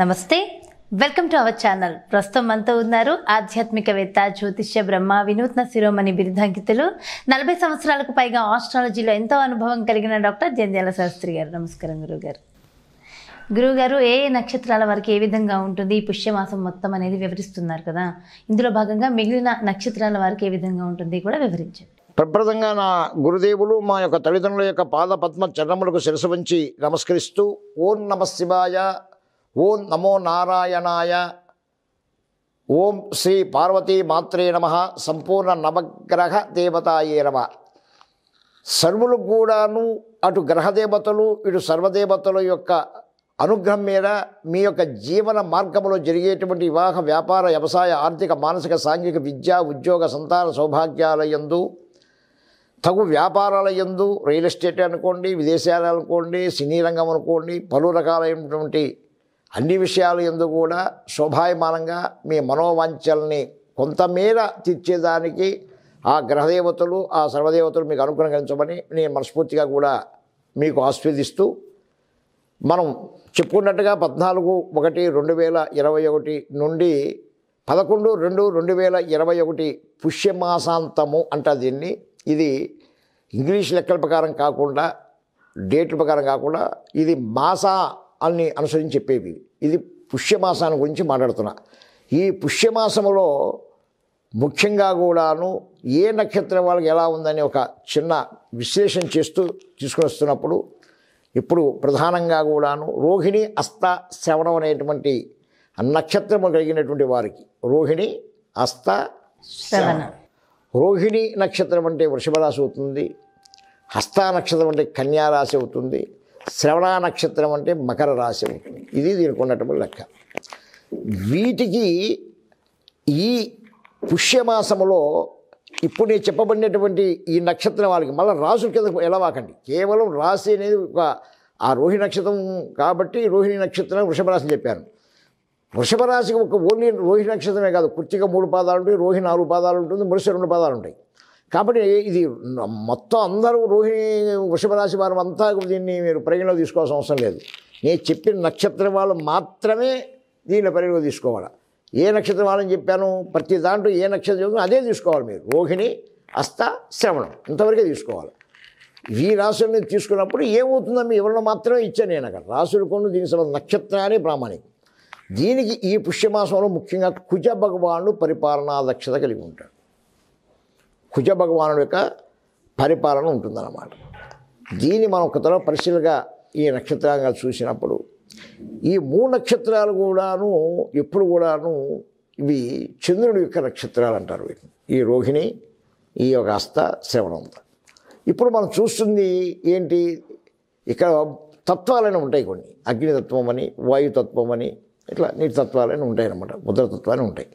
నమస్తే welcome to our channel ప్రస్తుతం అంతా ఉన్నారు ఆధ్యాత్మికవేత్త జ్యోతిష్య బ్రహ్మ వినూత్న శిరోమణి బిరుదాంకితులు నలభై సంవత్సరాలకు పైగా ఆస్ట్రాలజీలో ఎంతో అనుభవం కలిగిన డాక్టర్ జంధ్యాల శాస్త్రి గారు నమస్కారం గురుగారు గురువుగారు ఏ నక్షత్రాల వారికి ఏ విధంగా ఉంటుంది ఈ పుష్యమాసం మొత్తం అనేది వివరిస్తున్నారు కదా ఇందులో భాగంగా మిగిలిన నక్షత్రాల వారికి ఏ విధంగా ఉంటుంది కూడా వివరించండి ప్రప్రదంగా నా గురుదేవులు మా యొక్క తల్లిదండ్రుల యొక్క పాద పద్మ చరణములకు శిరసు వంచి నమస్కరిస్తూ ఓం నమ శివాయ ఓం నమో నారాయణాయ ఓం శ్రీ పార్వతీ మాత్రే నమ సంపూర్ణ నవగ్రహ దేవతాయే నమ సర్వులు కూడాను అటు గ్రహదేవతలు ఇటు సర్వదేవతల యొక్క అనుగ్రహం మీద మీ యొక్క జీవన మార్గంలో జరిగేటువంటి వివాహ వ్యాపార వ్యవసాయ ఆర్థిక మానసిక సాంఘిక విద్య ఉద్యోగ సంతాన సౌభాగ్యాల ఎందు తగు వ్యాపారాల ఎందు రియల్ ఎస్టేట్ అనుకోండి విదేశాలు అనుకోండి సినీ రంగం అనుకోండి పలు రకాలైనటువంటి అన్ని విషయాలు ఎందుకు కూడా శోభాయమానంగా మీ మనోవాంఛల్ని కొంతమేర తీర్చేదానికి ఆ గ్రహదేవతలు ఆ సర్వదేవతలు మీకు అనుగ్రహించమని నేను మనస్ఫూర్తిగా కూడా మీకు ఆస్వాదిస్తూ మనం చెప్పుకున్నట్టుగా పద్నాలుగు ఒకటి రెండు వేల ఇరవై ఒకటి నుండి పదకొండు రెండు రెండు వేల ఇరవై ఒకటి పుష్యమాసాంతము అంట దీన్ని ఇది ఇంగ్లీష్ లెక్కల ప్రకారం కాకుండా డేట్ల ప్రకారం కాకుండా ఇది మాస అని అనుసరించి చెప్పేవి ఇది పుష్యమాసాన్ని గురించి మాట్లాడుతున్నా ఈ పుష్యమాసంలో ముఖ్యంగా కూడాను ఏ నక్షత్రం వాళ్ళకి ఎలా ఉందని ఒక చిన్న విశ్లేషణ చేస్తూ తీసుకుని వస్తున్నప్పుడు ఇప్పుడు ప్రధానంగా కూడాను రోహిణి అస్త శ్రవణం అనేటువంటి నక్షత్రము కలిగినటువంటి వారికి రోహిణి అస్త శ్రవణ రోహిణి నక్షత్రం అంటే వృషభ రాశి అవుతుంది హస్త నక్షత్రం అంటే కన్యారాశి అవుతుంది శ్రవణ నక్షత్రం అంటే మకర రాశి ఉంటుంది ఇది దీనికి ఉన్నటువంటి లెక్క వీటికి ఈ పుష్యమాసములో ఇప్పుడు నేను చెప్పబడినటువంటి ఈ నక్షత్రం వాళ్ళకి మళ్ళీ రాసు కింద వాకండి కేవలం రాశి అనేది ఒక ఆ రోహిణి నక్షత్రం కాబట్టి రోహిణి నక్షత్రం వృషభ రాశిని చెప్పాను వృషభ రాశికి ఒక ఓన్లీ రోహిణి నక్షత్రమే కాదు కుర్చిగా మూడు పాదాలు ఉంటాయి రోహిణి నాలుగు పాదాలు ఉంటుంది మురుసు రెండు పాదాలు ఉంటాయి కాబట్టి ఇది మొత్తం అందరూ రోహిణి వృషభరాశి వారు అంతా దీన్ని మీరు పరిగణలో తీసుకోవాల్సిన అవసరం లేదు నేను చెప్పిన నక్షత్రం వాళ్ళు మాత్రమే దీన్ని పరిగణలో తీసుకోవాలి ఏ నక్షత్రం వాళ్ళని చెప్పాను ప్రతి దాంట్లో ఏ నక్షత్రం అదే తీసుకోవాలి మీరు రోహిణి అస్త శ్రవణం ఇంతవరకే తీసుకోవాలి ఈ రాశుల్ని తీసుకున్నప్పుడు ఏమవుతుందో మీ ఎవరిని మాత్రమే ఇచ్చాను నేను అక్కడ రాసులు కొన్ని దీని అసలు నక్షత్రాన్ని ప్రామాణికం దీనికి ఈ పుష్యమాసంలో ముఖ్యంగా కుజ భగవానుడు పరిపాలనా దక్షత కలిగి ఉంటాడు కుజ భగవాను యొక్క పరిపాలన ఉంటుందన్నమాట దీన్ని మనం ఒక తర్వాత పరిశీలిగా ఈ నక్షత్రాంగాలు చూసినప్పుడు ఈ మూడు నక్షత్రాలు కూడాను ఎప్పుడు కూడాను ఇవి చంద్రుడి యొక్క నక్షత్రాలు అంటారు ఈ రోహిణి ఈ యొక్క హస్త శ్రవణంత ఇప్పుడు మనం చూస్తుంది ఏంటి ఇక్కడ తత్వాలని ఉంటాయి కొన్ని అగ్నితత్వం అని వాయుతత్వం అని ఇట్లా నీటి తత్వాలని ఉంటాయి అన్నమాట ముద్రతత్వాలు ఉంటాయి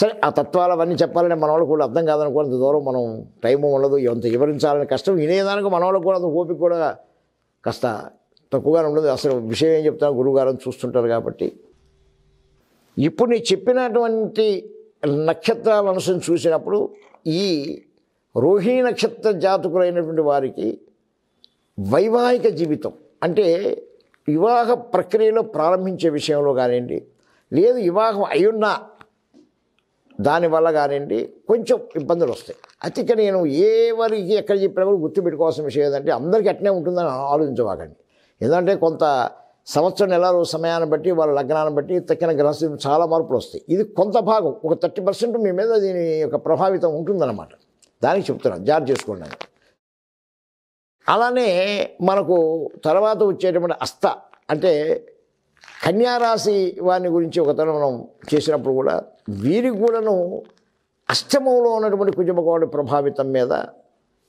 సరే ఆ తత్వాలు అవన్నీ చెప్పాలని మన వాళ్ళకు కూడా అర్థం అంత దూరం మనం టైం ఉండదు ఎంత వివరించాలని కష్టం వినేదానికి మన వాళ్ళకు కూడా ఓపిక కూడా కాస్త తక్కువగానే ఉండదు అసలు విషయం ఏం చెప్తాను గురువుగారని చూస్తుంటారు కాబట్టి ఇప్పుడు నేను చెప్పినటువంటి నక్షత్రాల అంశం చూసినప్పుడు ఈ రోహిణీ నక్షత్ర జాతకులైనటువంటి వారికి వైవాహిక జీవితం అంటే వివాహ ప్రక్రియలో ప్రారంభించే విషయంలో కానివ్వండి లేదు వివాహం అయ్యున్నా దానివల్ల కానివ్వండి కొంచెం ఇబ్బందులు వస్తాయి అయితే ఇక్కడ నేను వరికి ఎక్కడ చెప్పినా కూడా గుర్తుపెట్టుకోవాల్సిన విషయం ఏంటంటే అందరికీ అట్నే ఉంటుందని ఆలోచించవాకండి ఎందుకంటే కొంత సంవత్సరం నెల రోజు సమయాన్ని బట్టి వాళ్ళ లగ్నాన్ని బట్టి తక్కిన గ్రహస్థితి చాలా మార్పులు వస్తాయి ఇది కొంత భాగం ఒక థర్టీ పర్సెంట్ మీ మీద దీని యొక్క ప్రభావితం ఉంటుందన్నమాట దానికి చెప్తున్నాను జాగ్రత్త చేసుకోండి అలానే మనకు తర్వాత వచ్చేటువంటి అస్త అంటే కన్యారాశి వారిని గురించి ఒకతను మనం చేసినప్పుడు కూడా వీరికి కూడాను అష్టమంలో ఉన్నటువంటి కుజుంబకోడి ప్రభావితం మీద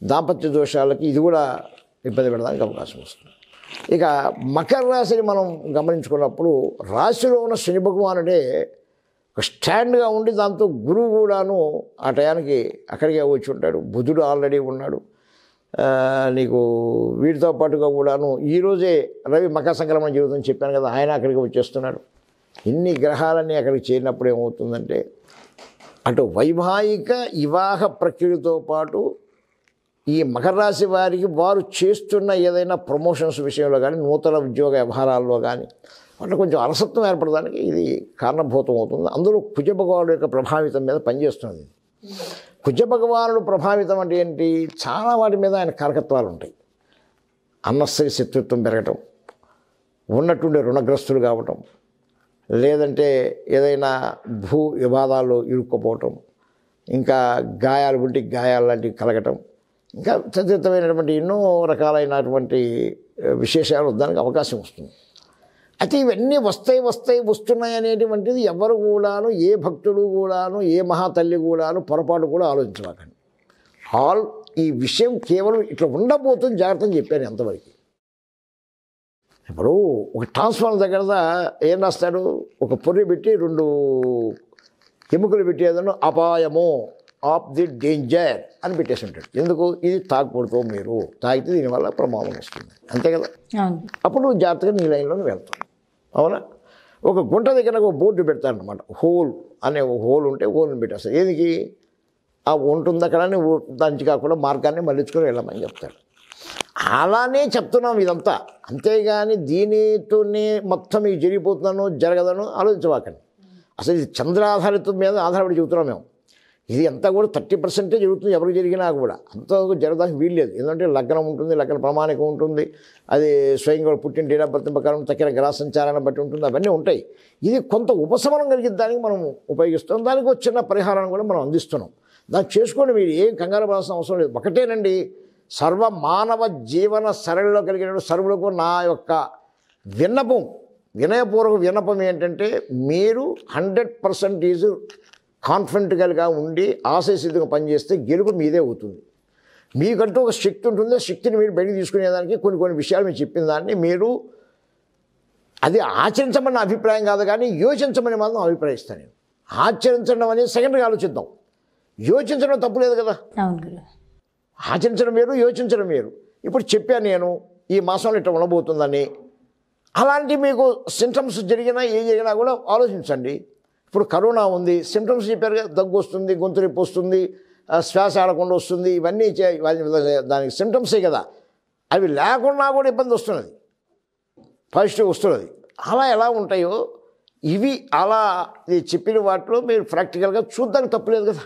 దాంపత్య దోషాలకి ఇది కూడా ఇబ్బంది పెడడానికి అవకాశం వస్తుంది ఇక మకర రాశిని మనం గమనించుకున్నప్పుడు రాశిలో ఉన్న శని భగవానుడే ఒక స్టాండ్గా ఉండి దాంతో గురువు కూడాను ఆ టయానికి అక్కడికే వచ్చి ఉంటాడు బుధుడు ఆల్రెడీ ఉన్నాడు నీకు వీటితో పాటుగా కూడాను ఈరోజే రవి మకర సంక్రమణ జీవితం చెప్పాను కదా ఆయన అక్కడికి వచ్చేస్తున్నాడు ఇన్ని గ్రహాలన్నీ అక్కడికి చేరినప్పుడు ఏమవుతుందంటే అటు వైవాహిక వివాహ ప్రక్రియతో పాటు ఈ మకర రాశి వారికి వారు చేస్తున్న ఏదైనా ప్రమోషన్స్ విషయంలో కానీ నూతన ఉద్యోగ వ్యవహారాల్లో కానీ అంటే కొంచెం అలసత్వం ఏర్పడడానికి ఇది కారణభూతం అవుతుంది అందులో కుజభగవాడు యొక్క ప్రభావితం మీద పనిచేస్తుంది కుజ భగవానుడు ప్రభావితం అంటే ఏంటి చాలా వాటి మీద ఆయన కారకత్వాలు ఉంటాయి అన్నస్సరి శత్రుత్వం పెరగటం ఉన్నటువంటి రుణగ్రస్తులు కావటం లేదంటే ఏదైనా భూ వివాదాల్లో ఇరుక్కుపోవటం ఇంకా గాయాలు ఉండి గాయాలు లాంటివి కలగటం ఇంకా తదితమైనటువంటి ఎన్నో రకాలైనటువంటి విశేషాలు దానికి అవకాశం వస్తుంది అయితే ఇవన్నీ వస్తాయి వస్తాయి వస్తున్నాయి అనేటువంటిది ఎవరు కూడాను ఏ భక్తులు కూడాను ఏ మహాతల్లి కూడాను పొరపాటు కూడా ఆలోచించవాకండి ఆల్ ఈ విషయం కేవలం ఇట్లా ఉండబోతుంది జాగ్రత్త అని చెప్పాను ఎంతవరకు ఇప్పుడు ఒక ట్రాన్స్ఫార్మర్ దగ్గర ఏం రాస్తాడు ఒక పొర్రి పెట్టి రెండు ఎముకలు పెట్టేదాను అపాయము ఆఫ్ ది డేంజర్ అని పెట్టేసి ఉంటాడు ఎందుకు ఇది తాగకూడదు మీరు తాగితే దీనివల్ల ప్రమాదం వస్తుంది అంతే కదా అప్పుడు జాగ్రత్తగా నీ లైన్లోనే వెళ్తాం అవునా ఒక గుంట దగ్గర ఒక బోర్డు పెడతారనమాట హోల్ అనే ఒక హోల్ ఉంటే హోల్ని పెట్టేస్తారు ఏదికి ఆ ఉంటుంది అక్కడ దానికి కాకుండా మార్గాన్ని మళ్ళించుకొని వెళ్ళమని చెప్తాడు అలానే చెప్తున్నాం ఇదంతా అంతేగాని దీనితోనే మొత్తం ఇది జరిగిపోతున్నాను జరగదను ఆలోచించవాకండి అసలు ఇది చంద్రాధారితం మీద ఆధారపడి చెబుతున్నాం మేము ఇది అంతా కూడా థర్టీ పర్సెంటే జరుగుతుంది ఎవరికి జరిగినా కూడా అంత జరగడానికి వీల్లేదు ఎందుకంటే లగ్నం ఉంటుంది లగ్న ప్రమాణికం ఉంటుంది అది స్వయంగా పుట్టిన డేట్ ఆఫ్ బర్త్ ప్రకారం తగ్గిన గ్రహ సంచారాన్ని బట్టి ఉంటుంది అవన్నీ ఉంటాయి ఇది కొంత ఉపశమనం కలిగి దానికి మనం ఉపయోగిస్తాం దానికి ఒక చిన్న పరిహారాన్ని కూడా మనం అందిస్తున్నాం దాన్ని చేసుకోండి మీరు ఏం కంగారు పడాల్సిన అవసరం లేదు ఒకటేనండి సర్వ మానవ జీవన సరళిలో కలిగిన సర్వులకు నా యొక్క విన్నపం వినయపూర్వక విన్నపం ఏంటంటే మీరు హండ్రెడ్ పర్సెంటేజ్ కాన్ఫిడెంట్గా ఉండి ఆశయసిద్ధంగా పనిచేస్తే గెలుపు మీదే అవుతుంది మీకంటూ ఒక శక్తి ఉంటుంది ఆ శక్తిని మీరు బయటకు తీసుకునేదానికి కొన్ని కొన్ని విషయాలు మీరు చెప్పిన దాన్ని మీరు అది ఆచరించమన్న అభిప్రాయం కాదు కానీ యోచించమని మాత్రం అభిప్రాయిస్తాను నేను ఆచరించడం అనేది సెకండ్గా ఆలోచిద్దాం యోచించడం తప్పు లేదు కదా ఆచరించడం వేరు యోచించడం వేరు ఇప్పుడు చెప్పాను నేను ఈ మాసంలో ఇట్లా ఉండబోతుందని అలాంటి మీకు సింటమ్స్ జరిగినా ఏం జరిగినా కూడా ఆలోచించండి ఇప్పుడు కరోనా ఉంది సిమ్టమ్స్ కదా దగ్గు వస్తుంది గొంతు నొప్పి వస్తుంది శ్వాస ఆడకుండా వస్తుంది ఇవన్నీ దానికి సిమ్టమ్సే కదా అవి లేకుండా కూడా ఇబ్బంది వస్తున్నది పాజిటివ్ వస్తున్నది అలా ఎలా ఉంటాయో ఇవి అలా చెప్పిన వాటిలో మీరు ప్రాక్టికల్గా చూద్దానికి తప్పులేదు కదా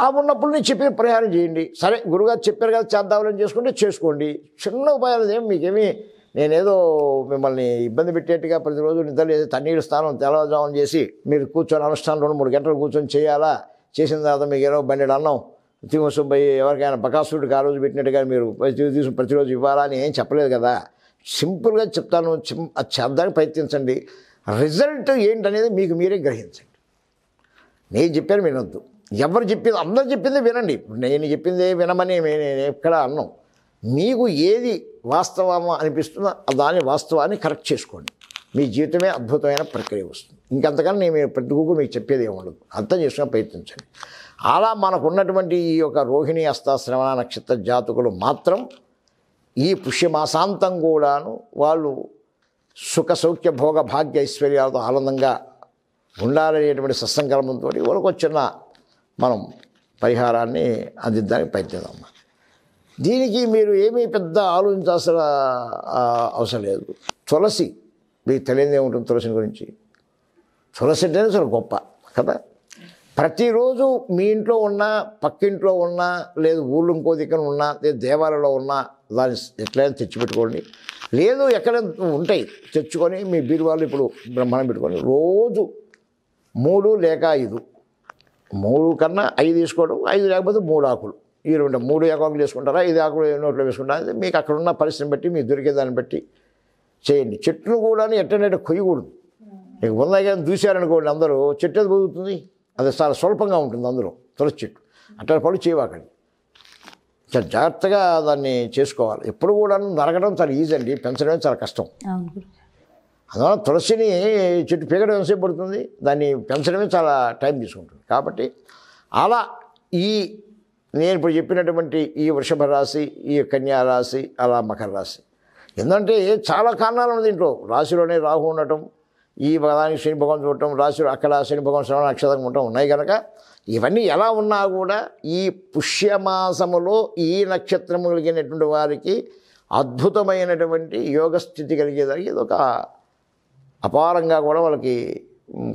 ఆ ఉన్నప్పుడు నేను చెప్పిన ప్రయాణం చేయండి సరే గురుగారు చెప్పారు కదా చేద్దామని చేసుకుంటే చేసుకోండి చిన్న ఉపాయాలు ఏమి మీకేమీ నేనేదో మిమ్మల్ని ఇబ్బంది పెట్టేట్టుగా ప్రతిరోజు నిద్రలేసి తన్నీరు స్నానం తెల్లవారుజామున చేసి మీరు కూర్చొని అనుష్ఠానం రెండు మూడు గంటలు కూర్చొని చేయాలా చేసిన తర్వాత మీకు ఏదో బండి అన్నం తిమ్మ సుబ్బయ్య ఎవరికైనా బకాసుడికి ఆ రోజు పెట్టినట్టుగా మీరు తీసుకుని ప్రతిరోజు ఇవ్వాలా అని ఏం చెప్పలేదు కదా సింపుల్గా చెప్తాను చేద్దానికి ప్రయత్నించండి రిజల్ట్ ఏంటనేది మీకు మీరే గ్రహించండి నేను చెప్పాను వినొద్దు ఎవరు చెప్పింది అందరు చెప్పింది వినండి నేను చెప్పింది వినమని నేను ఎక్కడ అన్నాం మీకు ఏది వాస్తవమా అనిపిస్తుందో దాని వాస్తవాన్ని కరెక్ట్ చేసుకోండి మీ జీవితమే అద్భుతమైన ప్రక్రియ వస్తుంది ఇంకంతకన్నా నేను ప్రతికూకు మీకు చెప్పేది ఏమి ఉండదు అర్థం చేసుకుని ప్రయత్నించండి అలా మనకున్నటువంటి ఈ యొక్క రోహిణి అస్తాశ్రవణ నక్షత్ర జాతకులు మాత్రం ఈ పుష్యమాసాంతం కూడాను వాళ్ళు సుఖ సౌఖ్య భోగ భాగ్య ఐశ్వర్యాలతో ఆనందంగా ఉండాలనేటువంటి సత్సంకల్పంతో వాళ్ళకి వచ్చిన మనం పరిహారాన్ని అందించడానికి ప్రయత్నిద్దాం దీనికి మీరు ఏమీ పెద్ద ఆలోచించాల్సిన అవసరం లేదు తులసి మీకు తెలియదే ఉంటుంది తులసి గురించి తులసి అంటే అసలు గొప్ప కదా ప్రతిరోజు మీ ఇంట్లో ఉన్నా పక్కింట్లో ఉన్నా లేదు ఊళ్ళు ఇంకో దగ్గర ఉన్నా లేదు దేవాలయంలో ఉన్నా దాన్ని ఎట్లయినా తెచ్చిపెట్టుకోండి లేదు ఎక్కడ ఉంటాయి తెచ్చుకొని మీ బీరువాళ్ళు ఇప్పుడు బ్రహ్మాండం పెట్టుకొని రోజు మూడు లేక ఐదు మూడు కన్నా ఐదు తీసుకోవడం ఐదు లేకపోతే మూడు ఆకులు ఈ రెండు మూడు ఏకాకులు చేసుకుంటారా ఇది ఆకులు నోట్లో వేసుకుంటారా మీకు అక్కడ ఉన్న పరిస్థితిని బట్టి మీకు దొరికే దాన్ని బట్టి చేయండి చెట్లు కూడా ఎట్టనట్టు కొయ్యకూడదు మీకు ఉన్నాయి కానీ దూసారనుకోండి అందరూ చెట్టు అది పొదుగుతుంది అది చాలా స్వల్పంగా ఉంటుంది అందరూ తులసి చెట్టు అట్లా పడు చేయవాకండి చాలా జాగ్రత్తగా దాన్ని చేసుకోవాలి ఎప్పుడు కూడా నరగడం చాలా ఈజీ అండి పెంచడం చాలా కష్టం అందువల్ల తులసిని చెట్టు పీకడం ఎంతసేపు పడుతుంది దాన్ని పెంచడమే చాలా టైం తీసుకుంటుంది కాబట్టి అలా ఈ నేను ఇప్పుడు చెప్పినటువంటి ఈ వృషభ రాశి ఈ కన్యా రాశి అలా మకర రాశి ఎందుకంటే చాలా కారణాలు ఉంది ఇంట్లో రాశిలోనే రాహు ఉండటం ఈ భగవానికి శని భగవాన్ చూడటం రాశి అక్కడ శని భగవాన్ శ్రవణ నక్షత్రం ఉండటం ఉన్నాయి కనుక ఇవన్నీ ఎలా ఉన్నా కూడా ఈ పుష్యమాసములో ఈ నక్షత్రము కలిగినటువంటి వారికి అద్భుతమైనటువంటి యోగస్థితి కలిగేదానికి ఇది ఒక అపారంగా కూడా వాళ్ళకి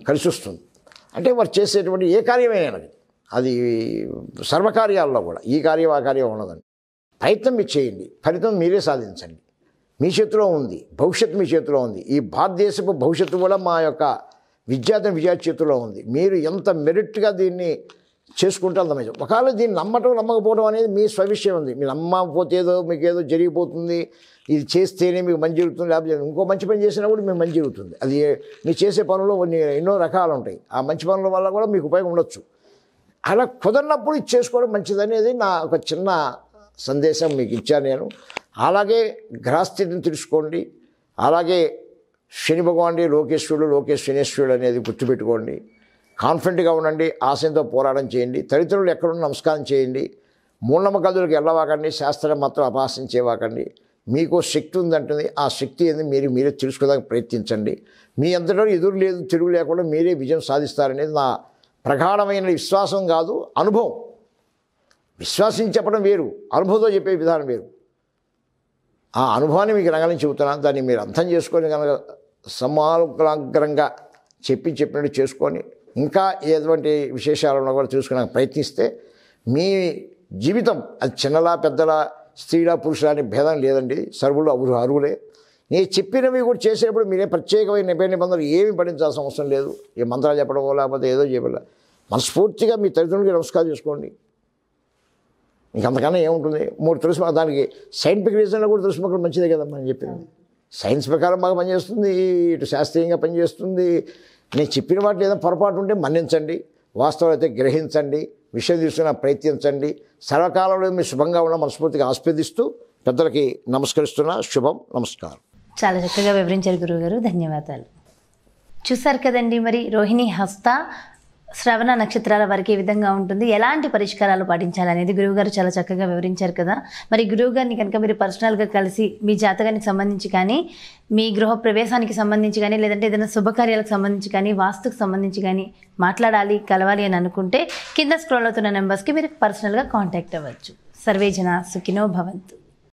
కలిసి వస్తుంది అంటే వారు చేసేటువంటి ఏ కార్యమైనా అది సర్వకార్యాల్లో కూడా ఈ కార్యం ఆ కార్యం ఉండదండి ప్రయత్నం మీరు చేయండి ఫలితం మీరే సాధించండి మీ చేతిలో ఉంది భవిష్యత్తు మీ చేతిలో ఉంది ఈ భారతదేశపు భవిష్యత్తు కూడా మా యొక్క విద్యార్థి విద్యార్థి చేతిలో ఉంది మీరు ఎంత మెరిట్గా దీన్ని చేసుకుంటే అంత మంచిది ఒకవేళ దీన్ని నమ్మటం నమ్మకపోవడం అనేది మీ స్వవిషయం ఉంది మీరు నమ్మకపోతే ఏదో మీకు ఏదో జరిగిపోతుంది ఇది చేస్తేనే మీకు మంచి జరుగుతుంది లేకపోతే ఇంకో మంచి పని చేసినా కూడా మీకు మంచి జరుగుతుంది అది మీరు చేసే పనులు కొన్ని ఎన్నో రకాలు ఉంటాయి ఆ మంచి పనుల వల్ల కూడా మీకు ఉపయోగం ఉండొచ్చు అలా కుదరినప్పుడు ఇది చేసుకోవడం మంచిదనేది నా ఒక చిన్న సందేశం మీకు ఇచ్చాను నేను అలాగే గ్రహస్థితిని తెలుసుకోండి అలాగే శని భగవాన్ని లోకేశ్వరుడు శనేశ్వరుడు అనేది గుర్తుపెట్టుకోండి కాన్ఫిడెంట్గా ఉండండి ఆశయంతో పోరాటం చేయండి తదితరులు ఎక్కడున్న నమస్కారం చేయండి మూలమ్మ గదులకు వెళ్ళవాకండి శాస్త్రం మాత్రం అపాసన చేయవాకండి మీకు శక్తి ఉందంటుంది ఆ శక్తి అనేది మీరు మీరే తెలుసుకోవడానికి ప్రయత్నించండి మీ అంతటా ఎదురు లేదు తెలుగు లేకుండా మీరే విజయం సాధిస్తారనేది నా ప్రగాఢమైన విశ్వాసం కాదు అనుభవం విశ్వాసం చెప్పడం వేరు అనుభవంతో చెప్పే విధానం వేరు ఆ అనుభవాన్ని మీకు రంగం చెబుతున్నాను దాన్ని మీరు అర్థం చేసుకొని కనుక సమాగ్రంగా చెప్పి చెప్పినట్టు చేసుకొని ఇంకా ఎటువంటి ఉన్నా కూడా తెలుసుకోవడానికి ప్రయత్నిస్తే మీ జీవితం అది చిన్నలా పెద్దలా స్త్రీలా పురుషులా అనే భేదం లేదండి సర్వులు అరువులే నేను చెప్పినవి కూడా చేసేటప్పుడు మీరే ప్రత్యేకమైన నిబంధన నిబంధనలు ఏమి పడించాల్సిన అవసరం లేదు ఏ మంత్రాలు చెప్పడమో లేకపోతే ఏదో చెప్పాల మనస్ఫూర్తిగా మీ తల్లిదండ్రులకి నమస్కారం చేసుకోండి ఇంకంతకన్నా ఏముంటుంది మూడు తెలుసు దానికి సైంటిఫిక్ రీజన్లో కూడా తెలుసుకోవడం మంచిదే కదమ్మా అని చెప్పింది సైన్స్ ప్రకారం బాగా పనిచేస్తుంది ఇటు శాస్త్రీయంగా పనిచేస్తుంది నేను చెప్పిన వాటిని ఏదైనా పొరపాటు ఉంటే మన్నించండి వాస్తవాలు అయితే గ్రహించండి విషయం తీసుకున్న ప్రయత్నించండి సర్వకాలంలో మీరు శుభంగా ఉన్న మనస్ఫూర్తిగా ఆస్వాదిస్తూ పెద్దలకి నమస్కరిస్తున్నా శుభం నమస్కారం చాలా చక్కగా వివరించారు గురువుగారు ధన్యవాదాలు చూసారు కదండి మరి రోహిణి హస్త శ్రవణ నక్షత్రాల వారికి ఏ విధంగా ఉంటుంది ఎలాంటి పరిష్కారాలు పాటించాలనేది గురువుగారు చాలా చక్కగా వివరించారు కదా మరి గురువుగారిని కనుక మీరు పర్సనల్గా కలిసి మీ జాతకానికి సంబంధించి కానీ మీ గృహ ప్రవేశానికి సంబంధించి కానీ లేదంటే ఏదైనా శుభకార్యాలకు సంబంధించి కానీ వాస్తుకు సంబంధించి కానీ మాట్లాడాలి కలవాలి అని అనుకుంటే కింద స్క్రోల్ అవుతున్న నెంబర్స్కి మీరు పర్సనల్గా కాంటాక్ట్ అవ్వచ్చు జన సుఖినో భవంతు